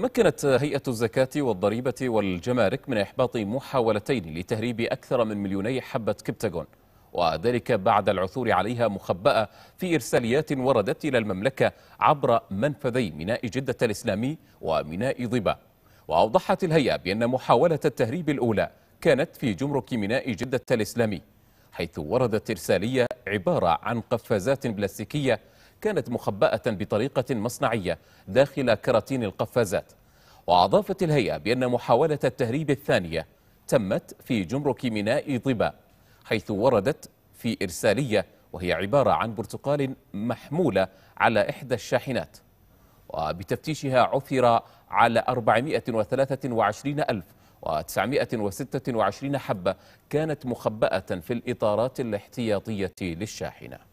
مكنت هيئة الزكاة والضريبة والجمارك من إحباط محاولتين لتهريب أكثر من مليوني حبة كبتاغون وذلك بعد العثور عليها مخبأة في إرساليات وردت إلى المملكة عبر منفذي ميناء جدة الإسلامي وميناء ضبا وأوضحت الهيئة بأن محاولة التهريب الأولى كانت في جمرك ميناء جدة الإسلامي حيث وردت إرسالية عبارة عن قفازات بلاستيكية كانت مخبأة بطريقة مصنعية داخل كراتين القفازات وأضافت الهيئة بأن محاولة التهريب الثانية تمت في جمرك ميناء ضبا حيث وردت في إرسالية وهي عبارة عن برتقال محمولة على إحدى الشاحنات وبتفتيشها عثر على 423 ألف و926 حبة كانت مخبأة في الإطارات الاحتياطية للشاحنة